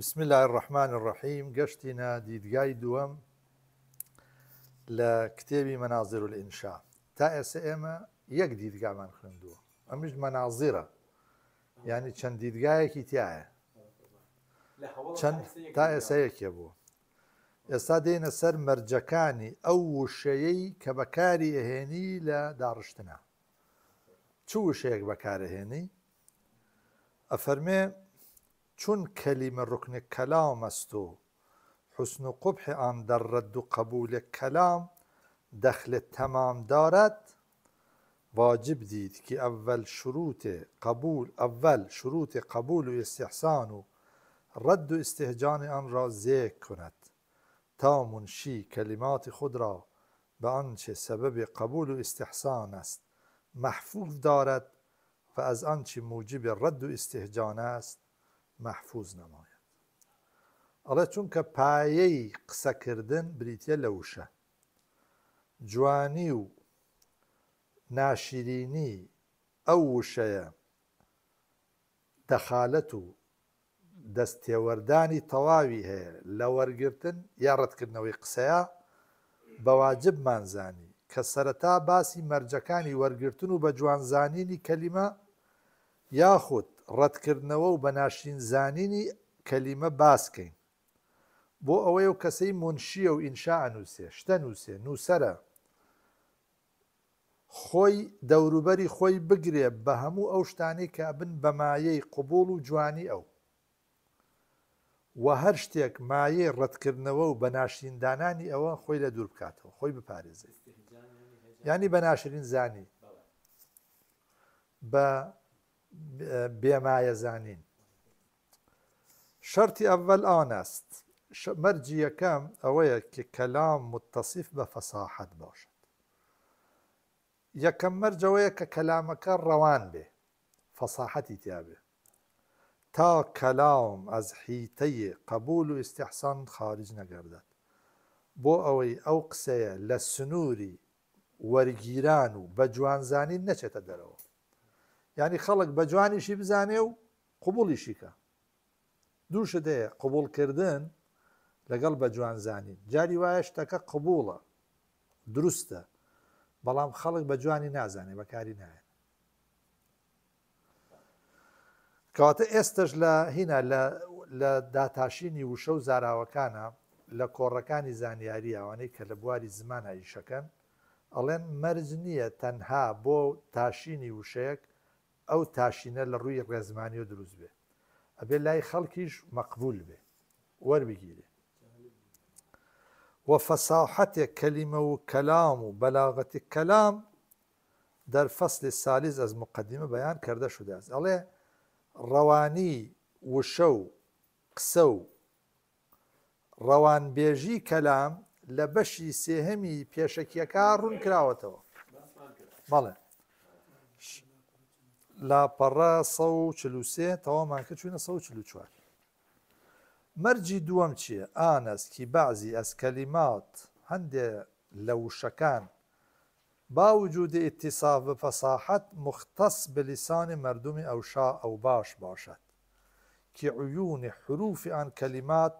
بسم الله الرحمن الرحيم گەشتینە دیدگای دووەم لە کتێبی مەنازر و ئینشا تا ئێسا ئێمە یەک دیدگامان خوێندووە ئەمیش مەنازیرە ینی چەند دیدگایەکی تایە چەند تا ئێسەیەکێ بوو ئێستا دێنە سەر مەرجەکانی ئەو وشەیەی کە بەکاری ئەهێنی لە داڕشتنە چ وشەیەک بەکارەهێنی افرمه چون کلمه رکن کلام است و حسن و قبح آن در رد و قبول کلام دخل تمام دارد واجب دید که اول شروط قبول اول شروط قبول و استحسان و رد و استهجان آن را ذکر کند تا منشی کلمات خود را به آنچه سبب قبول و استحسان است محفوظ دارد و از آنچه موجب رد و استهجان است محفوظ نماید ئەڵێ چونکە پایەی قسەکردن بریتە لەوشە جوانی و ناشیرینی ئەو وشەیە دەخالەت و دەستێوەردانی تەواوی هەیە لە وەرگتن یا ڕەتکردنەوەی قسەیە بەواجب مانزانی کە سەرەتا باسی مەرجەکانی وەرگتن و بە جوانزانینی کەلیمە یاخود ڕەتکردنەوە و بەناشین زانینی کەلیمە باسکەین بۆ ئەوەی و کەسەی منشیە و ئینشا نووسێ شتە نووسێ نووسرە خۆی دەوروبەری خۆی بگرێ بە هەموو ئەو شتانی کە بن بەمایەی قوبول و جوانی ئەو و هەر شتێک مایە ڕەتکردنەوە و بەناشیندانانی ئەوە خۆی لە دوور بکاتەوە خۆی بپارێزێت ینی بەناشرین زانی بە بێمایەزانین شەری ئەڤەل ئاست مەرجی یەکەم ئەوەیە کە کەلام متصیف بە فەساحت باشێت یەکەم مەرجەوەیە کە کەلامەکە ڕەوان بێ فەساحەتی تیاابێ تا کەلام ئەز حیتەیە قبول و ئستحسان خارج نەگەردات بۆ ئەوەی ئەو قسەیە لە سنووری وەرگیران و بە جوانزانی نەچێتە دەرەوە ینی خەڵک بە جوانیشی بزانێ و قوبولیشیکە دووشت هەیە قوبولکردن لەگەڵ بە جوانزانین جاری وایە شتەکە قبوڵە دروستە بەڵام خەڵک بە جوانی نازانێ بەکاری نایە کەواتە ئێستش لە هینە لە داتاشینی وشە و زاراوەکانە لە کۆڕەکانی زانیاری ئەوانەی کە لە بواری زمانایشەکەن ئەڵێن مەرج نییە تەنها بۆ تاشینی وشەیەک ئەو تاشینە لە ڕووی ڕێزمانی و دروست بێ ئەبێ لای خەڵکیش مەقبول بێ وەربگیرێ وە فەساحەتێک کەلیمە و کەلام و بەلاغەتی کەلام دەرفەسلی سالیز ئەز مقدمە بەیان کردە شوداز ئەڵێ ڕەوانی وشە و قسە و ڕەوانبێژی کەلام لە بەشی سێهەمی پێشەکیەکە ڕوون کراوەتەوە بەڵێ لاپەڕە 43 تەوامان کە چوینە 44 مەرجی دووەم چییە ئانەسکی بازی ئەسکەلیمات هەندێ لە وشەکان باوجودی ئتیسا بە فەساحت مختص بلیسانی مردمی ئەوشا ئەو باش باشد کی عیونی حروفی ئەن کەلیمات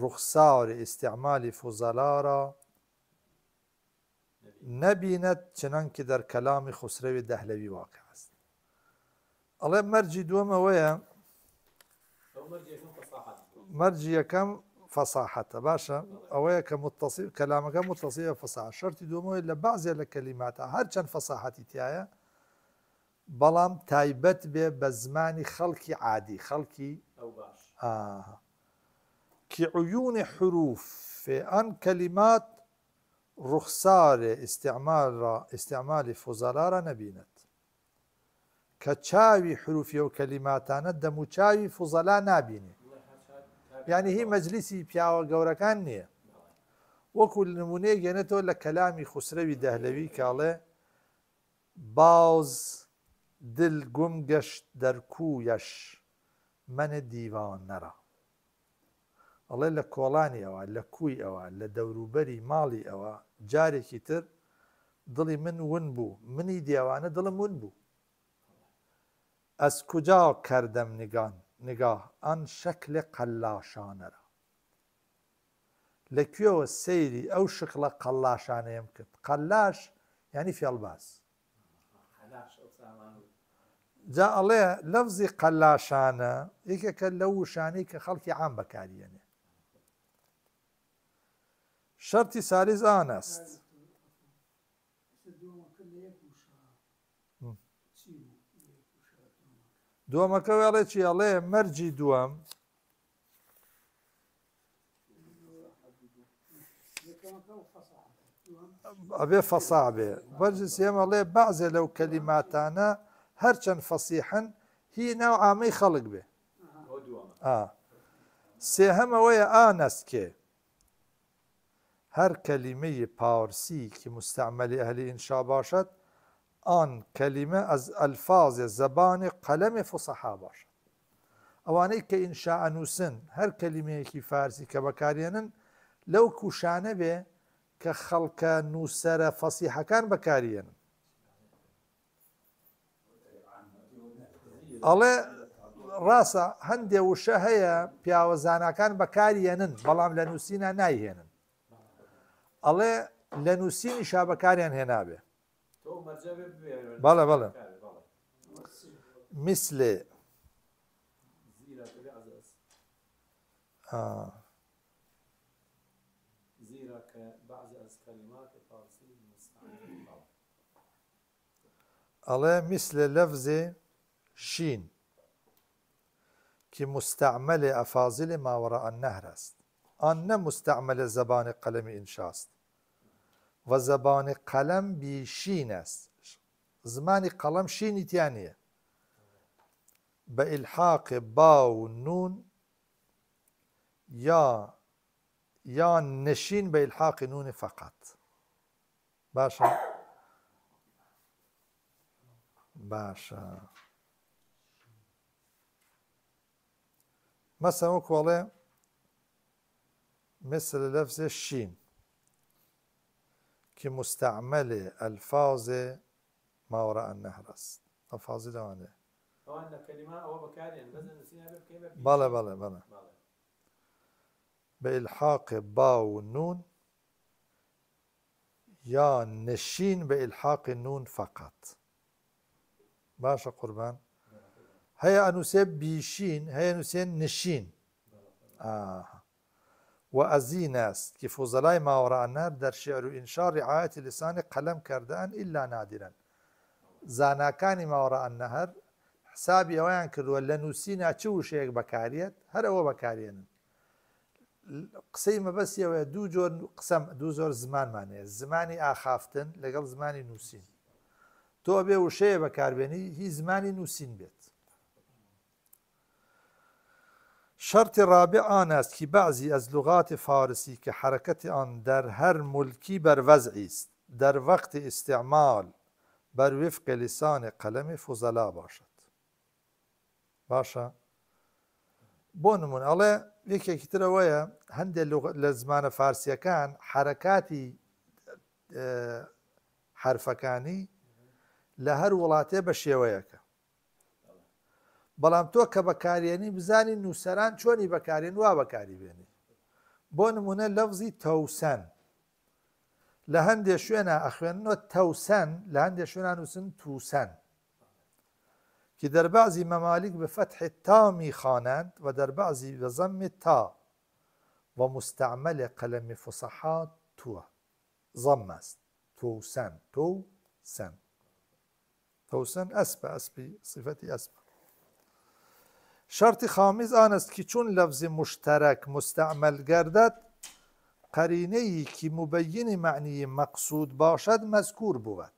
ڕوخساوری ئیسیعمالی فوزەلارە نەبینەت چنانکی دەر کەلامی خسرەوی دەهلەوی واقع الله مرجي دوما ويا مرجي كم فصاحة باشا أويا كمتصل كلامك متصل بفصاحة شرط دوما إلا بعض الكلمات هر كان فصاحة تيايا بلام تايبت بي بزماني خلقي عادي خلقي أو باش آه كعيون حروف في أن كلمات رخصار استعمال استعمال فزلارة نبينات کە چاوی حروفی و کەلیماتانە دەم و چاوی فوزەلا نابینی ینی هی مەجلیسی پیاوە گەورەکان نییە وەکو نمونەیە گەێنێتەوە لە کەلامی خوسرەوی دەهلەوی کاڵێ باز دل گوم گەشت دەرکوویەش منە دیوان نەرا ئەڵێ لە کۆڵانی ئەوە لە کوی ئەوە لە دەوروبەری ماڵی ئەوە جارێکی تر دڵی من ون بوو منی دیوانە دڵم ون بوو از کجا کردم نگان نگاه آن شکل قلاشانه را لەکوێوە سەیری ئەو شقلە قەلاشانەیەم کرد قەلاش ینی فێڵباس جا ئەڵێ لەفزی قەلاشانە یەکێکە لە وشانەی کە خەڵکی عام بەکارێنێ شەری ساریز ئاەست دووەمەکە وێڵێ چی ئەڵێ مەرجی دووەم ئەبێ فەسا بێ بەرجی سێمەڵێ بەعزێ لەو کەلیماتانە هەرچەند فەسیحن هی ناو ئامەی خەڵک بێ سێهەمەوەیە ئانەستکێ هەر کەلیمەی پاوەرسی کی مستعمەلی ئەهلی ئینشا باشد آن کلمه از الفاظ زبان قلم فصحا باشد ئەوانەی کە ئینشاء نووسن هەر کەلیمەیەکی فارسی کە بەکارێنن لەو کوشانە بێ کە خەڵکە نووسرە فەسیحەکان بەکارێنن ئەڵێ ڕاستە هەندێ وشە هەیە پیاوەزانەکان بەکارێنن بەڵام لە نووسینە نایهێنن ئەڵێ لە نووسینیشا بەکاریان هێنابێ بله بله مثل آه. زیرا بعضی از کلمات فارسی مستعمل الله مثل لفظ شین که مستعمل افاضل ما وراء النهر است آن نه مستعمل زبان قلم انشاست و زبان قلم بیشین است زمان قلم شینی یعنی تیانیه به الحاق با و نون یا یا نشین به الحاق نون فقط باشه باشا مثلا وكو مثل لفظ شین كمستعملة ألفاظ ما وراء النهر است ألفاظ دوانه أوان بلا بلا بلا بإلحاق با والنون يا نشين بإلحاق النون فقط باشا قربان هيا سيب بيشين هيا أنسين نشين آه وأزین است که فوزلای ماورانە در شعر و انشا رعایەتی لسانی قەلم کردهان ئللا نادرن زاناکانی ماورانە هەر حسابی ئەویان کردووە لە نووسینا چ وشەیەک بەکارێت هەر ئەوە بەکارێنن قسەی مەبەسی ئەوەیە دوو جۆر قسەم دوو زۆر زمانمانەیە زمانی ئاخافتن لەگەڵ زمانی نووسین تۆ بێ وشەیە بەکاربێنی هیچ زمانی نووسین بێت شرط رابع آن است که بعضی از لغات فارسی که حرکت آن در هر ملکی بر وضعی است در وقت استعمال بر وفق لسان قلم فضلا باشد باشا بۆ یکی که ویا هند لغ... لزمان فارسی فارسیەکان حرکاتی حرفکانی لهر ولاته وڵاتێ بە بەڵام تۆ کە بەکارێنی بزانی نووسەران چۆنی بەکارێن وا بەکاری بێنی بۆ نمونە لەفزی تەوسەن لە هەندێک شوێنە ئەخوێنەوە تەوسەن لە هەندێک شوێنان وسن تووسەن کی دەربازی مەمالیک بە فتح تامی خانند و دەربازی بە زەممی تا و مستعمل قەلەمی فسەحات توە زەم است تووسەن تووسەن تووسەن ئەسپە ئەسپی صفەتی ئەسپ شرطی خامیز آن است که چون لفظ مشترک مستعمل گردد قرینه ای که مبین معنی مقصود باشد مذکور بود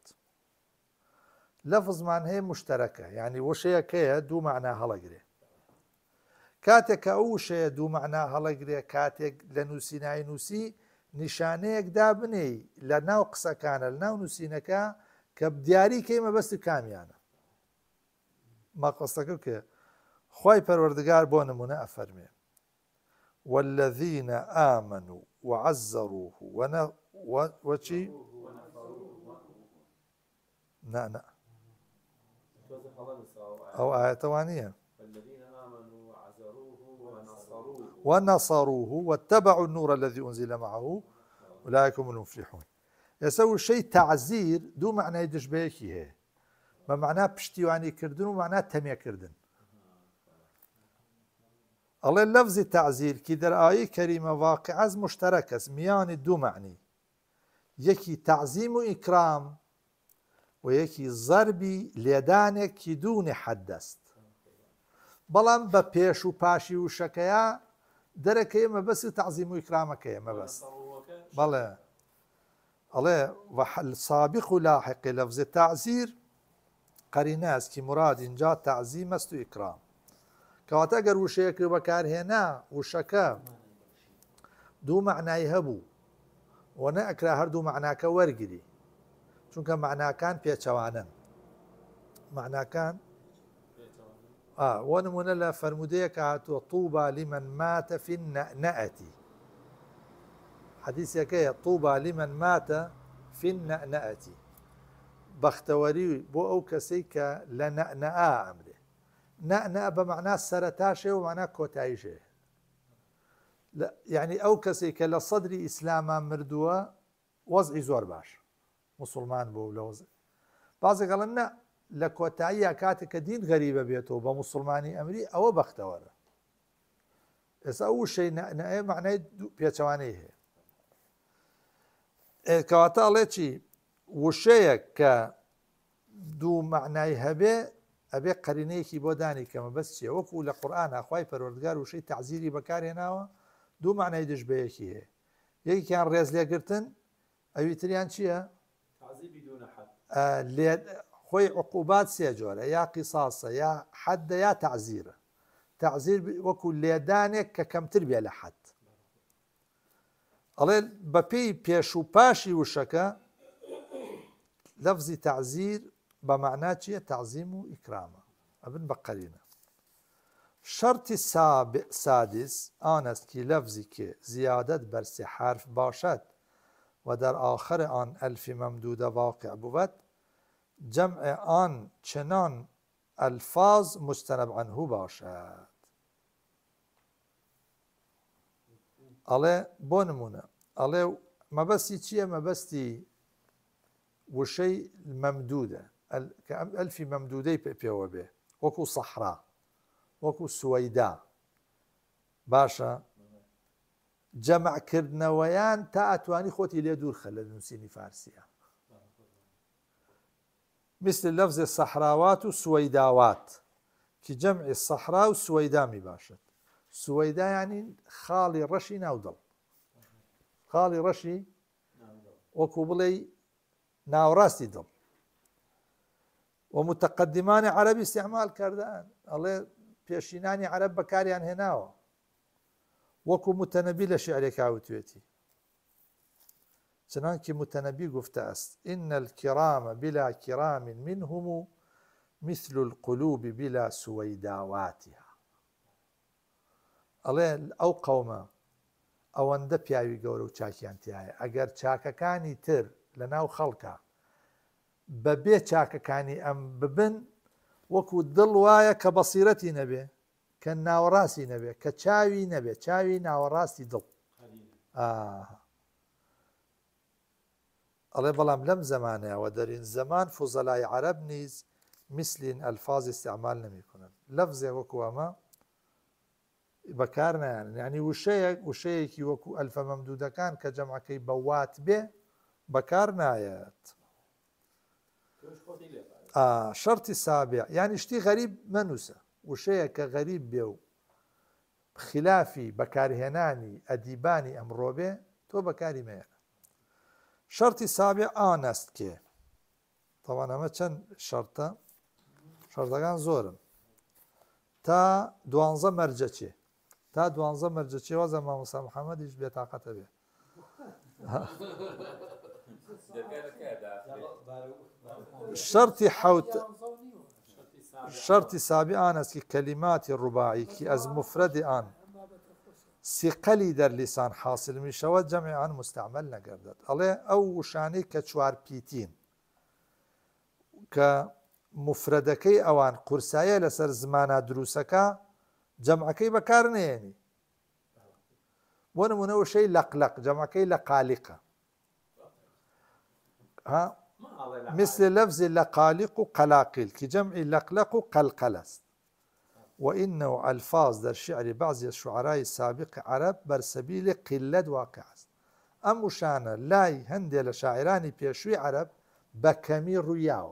لفظ معنی مشترکه یعنی وشەیە کەیە دوو معنا هەڵەگرێ کاتێک کە ئەو شەیە دوو معنا هەڵەگرێ کاتێک لە نووسینای نووسی نیشانەیەک دابنێ لە ناو قسەکانە لە ناو نووسینەکە کە دیاری کەی مەبەستی کامیانە مەقۆستەکە کە خی پەروەردگار بۆ نمونە ئەفەرمێ والذینە ئامن و نا نا او ئەو ئاەتەوانە ونصروه واتبعوا النور الذي أنزل معه أولئك هم المفلحون يسوي شيء تعزير دو معنى يدش بيكي هي ما معناه بشتي يعني كردن ومعناه تمية كردن ئەڵێ لەفزی تعزیرکی دەرایی کەریمە واقع ئەز مشتەرەکەس ميان دو معني يكي تعزیم و إكرام و لدانه كي دون حد است بلان با پیش و پاشي و در كيما بس تعزیم و بس بلان بەڵێ وحل سابق و تعزير لەفزی است كي مراد انجا تعزیم است و إكرام كواتا اگر وشه يكي بكار هنا وشكا دو معنى يهبو وانا اكرا هر دو معنى كورقلي چون معنى كان في اتوانا معنى كان اه وانا من الله فرموديك طوبى لمن مات في النأنأتي حديث يكي طوبى لمن مات في النأنأتي بختوري بو او كسيك لنأنا امري نأنأ بمعنى سرتاشي ومعنى كوتايشي لا يعني او كسي كلا صدري اسلاما مردوا وضع زور باش مسلمان بو لوز بعضي قال لنا لكوتايا كاتك دين غريبة بيتو بمسلماني امري او بختور اسا او شيء نأنأ معنى بيتوانيه كواتا لتي وشيك دو معناي هبه ئەبێ قەرینەیەکی بۆ دانی کەمە بەس چیە وەکو لە قورآان ئاخوای پەروەردگار وشەی تعزیری بەکارێناوە دوو معنای دژبەیەکی هەیە یەکیان ڕێز لێگرتن ئەوی تریان چییە؟ خۆی عقوبات سێ جۆرە یا قیساسە یا حەدە یا تعزیرە تعزیر وەکو لێدانێک کە کەمتر بێ لە حەت ئەڵێ بەپی پێش و پاشی وشەکە لەفزی تعزیر بمعنى تعظيم تعظیم و ابن بقرينا شرط سابع سادس آن است که لفظی که زیادت بر سه حرف باشد و در آخر آن الف ممدوده واقع بود جمع آن چنان الفاظ مجتنب عنه باشد ئەڵێ ما بس ئەڵێ ما بس مەبەستی وشەی مەمدوودە کە ممدودي ئەلفی مەمدودەی پێوە وكو وەکو وكو وەکو باشا جمع جەمعکردنەوەیان تا ئەتوانی خوتي لێ دوور خە لە فارسية مثل مثل الصحراوات وسويداوات كي جمع کی جەمعی باشا و يعني خالي رشي خاڵی ڕەشی خالي رشي ڕەشی وەکو بڵێ ناوڕاستی دل. ومتقدمان عربي استعمال کردن ئەڵێ پێشینانی عرب بكاري بەکاریان هێناوە وەکو متەنەبی لە شعرێکاوتێتی چنانکە متنبي قفت است إن الكرام بلا كرام منهم مثل القلوب بلا سويداواتها الله ئەڵێ ئەو قەومە ئەوەندە پیاوی گەورە و چاکیان أجر تشاكا كاني تر لناو ناو بەبێ كاني ام ببن وەکو دڵ وایە کە بەسیرەتی نەبێ کە نبي نەبێ کە چاوی نەبێ چاوی ناوەڕاستی دڵ ئەڵێ بەڵام لەم زمانەوە دەرین زەمان فوزەلای عرب نیز مثلین ئەلفاز استعمال وكو اما بكارنا يعني يعني وشيء وشيء كي وكو الف ممدوده كان كجمع كي بوات به بكارنا نایەت. شەرتی سابع یانی شتی غەریب مەنووسە وشەیە کە غەریب بێ و خلافی بەکارهێنانی ئەدیبانی ئەمڕۆ بێ تۆ بەکاری مێنە شەرتی سابع ئانەست کێ تەوان ئەمە چەند شەرتە شەردەکان زۆرن تا دوانزە مەرجەچێ تا دوانزە مەرجەچێ وە زەما موسا محەممەدیش بێ تااقەتە بێ شرطي حوت شرطي سابي آن است كلمات الرباعي كي از مفرد آن سقلی در لسان حاصل می جمع آن مستعمل نگردد الله او وشانی كتشوار بيتين پیتین مفردكي أوان قرسايا لسر زمانا دروسكا جمعكي جەمعەکەی بەکار ونمونه بۆ لقلق جمعكي لقالقة ها مثل لفظ لقالق قلاقل كي جمع لقلق قلقلست وإنه ألفاظ در شعر بعض الشعراء السابق عرب بر سبيل قلت واقع است أم شانا لاي هندي لشاعران بيشوي عرب بكمي روياو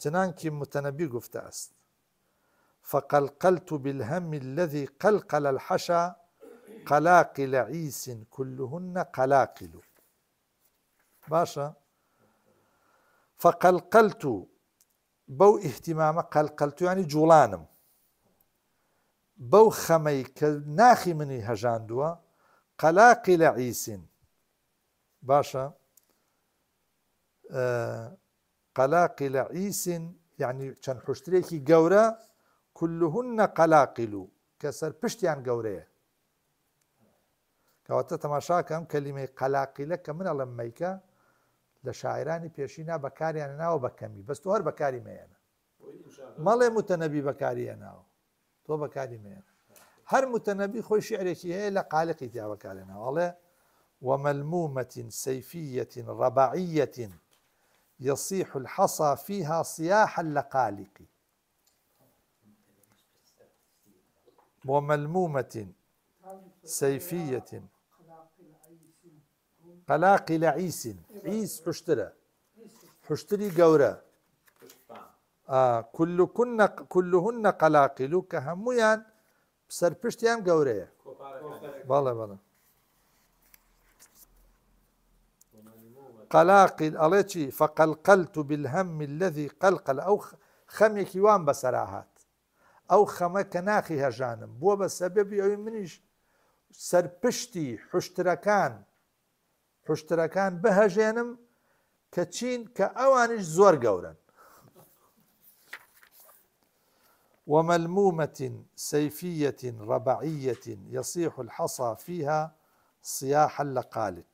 تنان كي متنبي گفته است فقلقلت بالهم الذي قلقل الحشا قلاقل عيس كلهن قلاقل باشە فقلقلت و بەو ئیحتیمامە قەلقلتوانی جوڵانم بەو خەمەی کە ناخی منی هەژاندووە قەلاقی لە عیسین باشە قەلاقی لە عیسین یعنی چەند حشتێکی گەورە كلهن قەلاقیل و کە سەر پشتیان گەورەیە کەواتە تەماشاکەم کەلیمەی قەلاقیلە کە من ئەڵم مەیکە لە شاعرانی پێشینا بەکاریانە ناوە بەکەمی بەست هەر بەکاری مێنە مەڵێ متەنەبی بەکاریە ناوە تۆ بەکاری مێنە هەر متەنەبی خۆی شعرێکی هەیە لە قالقی دیا تیاوەکارێ ناوەڵێ وملمومة سيفية رباعية يصيح الحصى فيها صياحا لقالق وملمومة سيفية قلاقی لە عيس عیس حشتري حشتری گەورە کلهن كل و کە هەمویان سەرپشتیان بسر بەڵێ بەڵێ قەلاقیل بلى چی فەقەلقەلت و بالهەممی لەذی قەلقەل ئەو خەمێکی وان بەسەرا هاات ئەو خەمە کە ناخی هەژانم بووە بە سەبەبی ئەوی منیش حشتەکان بەهەژێنم کە چین زور ئەوانش زۆر گەورن وملمومة سيفية ربعية يصيح الحصى فيها صياح اللقالق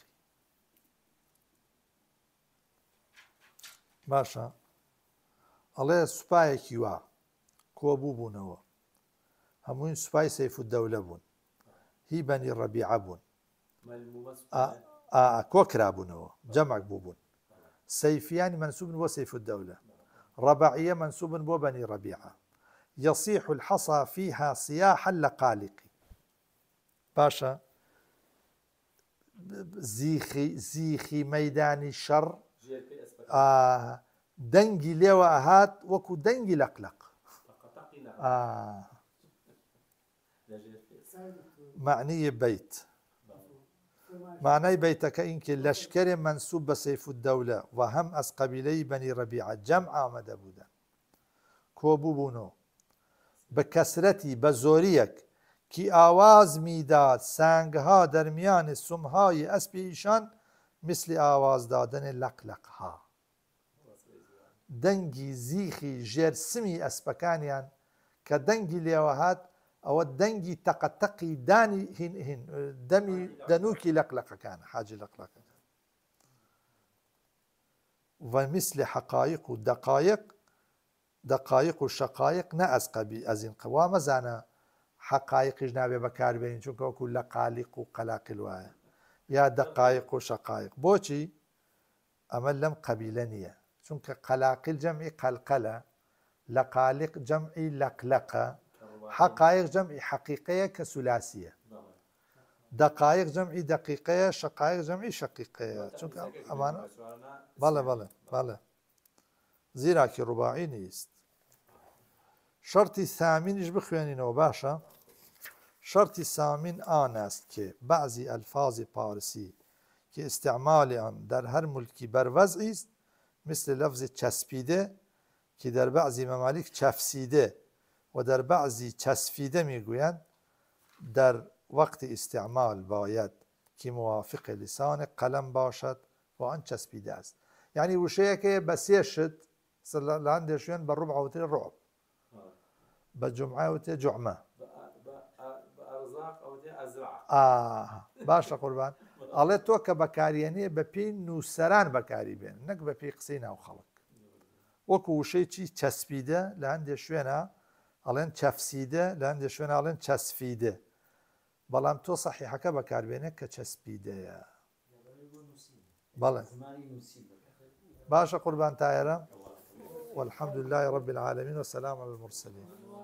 باشە الله سوپایەکی وا بو بو هەمووین سوپای سەیف و دەولە بوون هی بەنی ڕەبیع بوون آه، آه، كۆکرابوونەوە جەماک جمع بوبون سيفيان منسوب هو سيف الدولة ربعية منسوب هو بني ربيعة يصيح الحصى فيها صياحا لقالق باشا زيخي زيخي ميداني شر آه دنجي لوا هات وكو دنجي لقلق آه معنية بيت معنای این که لشکر منصوب به سەیف و هم از قبیله بنی ربیعه جمع آمده بودن، کوبو بونو به کسرتی بە زوریک کی آواز میداد سنگها سم سومهای اسب ایشان مثل آواز دادن لقلقها دەنگی زیخی ژێرسمی اسبکانیان که دەنگی لیوهات او دنجي تق تقی دانی هن هین دمی دنوکی لقلق كان حاجه لقلق ومثل حقائق ودقائق دقائق وشقائق نه از بي ازين قوام زانه حقائق نابێ بكار بين وەکو لە قالیق و قەلاقل وایە یا دقائق وشقائق شقائق بۆچی لم لەم قەبیلە نییە چونکە قەلاقل جەمعی قەلقەلە لە قالیق حقایق جمعی حقیقەیە کە دقایق جمعی دقیقەیە شقایق جمعی چون چونکە ئەمانە بەڵێ بەڵێ زیرا که رباعی نیست شرط سامینیش بخواینی باشم شرط سامین آن است که بعضی الفاظ پارسی که استعمال در هر ملکی بروز است مثل لفظ چسبیده که در بعضی ممالک چفسیده و در بعضی چسفیده میگویند در وقت استعمال باید که موافق لسان قلم باشد و آن چسبیده است یعنی وشەیە که بەسێ شت لەان دێشوێن بە ڕوب ئەوتێ ڕۆب بە جمعوتێ جمە باشە قوربان ئەڵێ تۆ کە بەکارێنێ بە پێی نووسەران بەکاری بێن نەک بە پێی قسەی ناو خەڵک وەکو وشەی چی چەسپیدە لە هەندێک شوێنە ئەڵێن چەفسیدە لەند شوێن ئاڵێن چەسفیدە بەڵام تۆ سەحیحەکە بەکاربێنێت کە چەسپیدەیە بەڵێ باشە قوربان تایرە والحمد لله رب العالمين والسلام على المرسلين